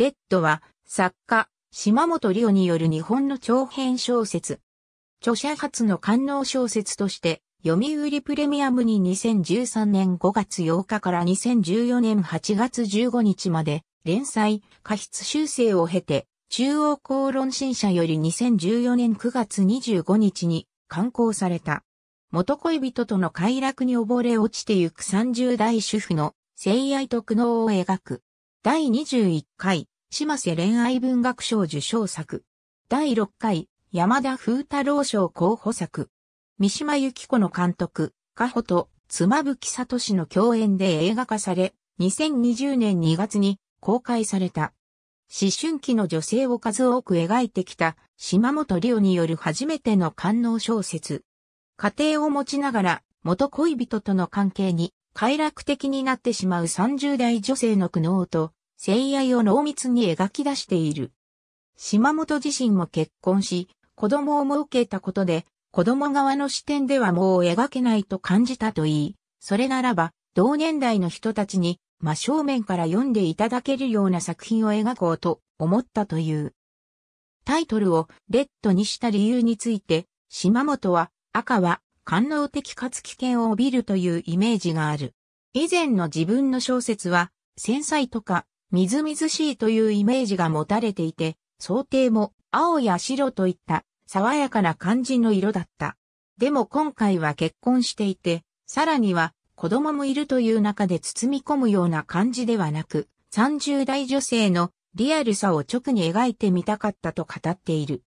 レッドは、作家、島本理夫による日本の長編小説。著者初の官能小説として、読売プレミアムに2013年5月8日から2014年8月15日まで、連載、過失修正を経て、中央公論新社より2014年9月25日に刊行された。元恋人との快楽に溺れ落ちてゆく30代主婦の性愛と苦悩を描く。第21回島瀬恋愛文学賞受賞作。第6回、山田風太郎賞候補作。三島由紀子の監督、加穂と妻夫木聡の共演で映画化され、2020年2月に公開された。思春期の女性を数多く描いてきた島本理夫による初めての官能小説。家庭を持ちながら元恋人との関係に快楽的になってしまう30代女性の苦悩と性愛を濃密に描き出している。島本自身も結婚し、子供を設けたことで、子供側の視点ではもう描けないと感じたといい、それならば、同年代の人たちに、真正面から読んでいただけるような作品を描こうと思ったという。タイトルをレッドにした理由について、島本は、赤は官能的かつ危険を帯びるというイメージがある。以前の自分の小説は、繊細とかみずみずしいというイメージが持たれていて、想定も青や白といった爽やかな感じの色だった。でも今回は結婚していて、さらには子供もいるという中で包み込むような感じではなく、30代女性のリアルさを直に描いてみたかったと語っている。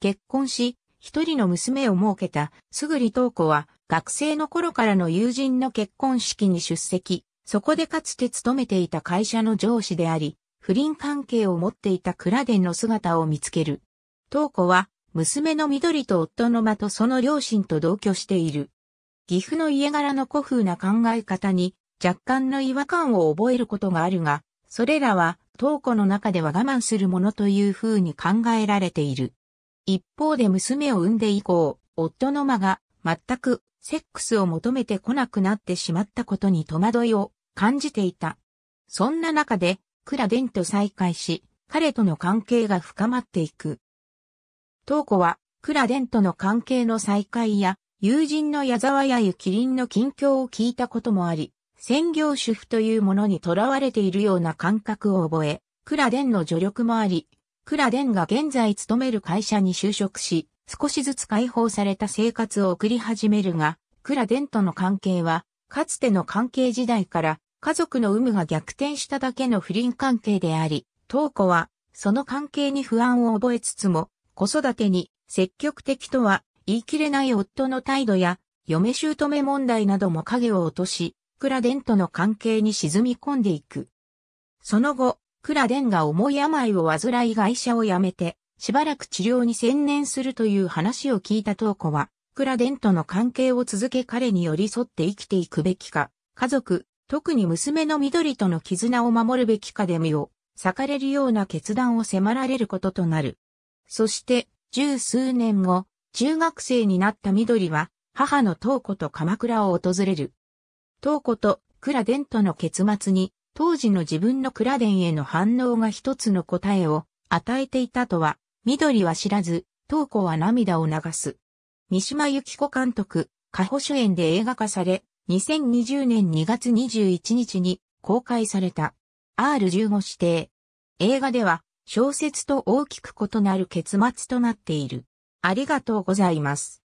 結婚し、一人の娘を設けた、すぐりとう子は、学生の頃からの友人の結婚式に出席、そこでかつて勤めていた会社の上司であり、不倫関係を持っていたクラデンの姿を見つける。東子は、娘の緑と夫の間とその両親と同居している。岐阜の家柄の古風な考え方に若干の違和感を覚えることがあるが、それらは東子の中では我慢するものという風に考えられている。一方で娘を産んで以降、夫の間が全くセックスを求めてこなくなってしまったことに戸惑いを感じていた。そんな中で、クラデンと再会し、彼との関係が深まっていく。東子は、クラデンとの関係の再会や、友人の矢沢やゆきりんの近況を聞いたこともあり、専業主婦というものにとらわれているような感覚を覚え、クラデンの助力もあり、クラデンが現在勤める会社に就職し、少しずつ解放された生活を送り始めるが、クラデンとの関係は、かつての関係時代から家族の有無が逆転しただけの不倫関係であり、東子は、その関係に不安を覚えつつも、子育てに積極的とは言い切れない夫の態度や、嫁姑問題なども影を落とし、クラデンとの関係に沈み込んでいく。その後、クラデンが重い病を患い会社を辞めて、しばらく治療に専念するという話を聞いた東子は、クラデンとの関係を続け彼に寄り添って生きていくべきか、家族、特に娘の緑との絆を守るべきかで身を裂かれるような決断を迫られることとなる。そして、十数年後、中学生になった緑は、母の東子と鎌倉を訪れる。東子とクラデンとの結末に、当時の自分のクラデンへの反応が一つの答えを与えていたとは緑は知らず、東子は涙を流す。三島由紀子監督、過保主演で映画化され、2020年2月21日に公開された R15 指定。映画では小説と大きく異なる結末となっている。ありがとうございます。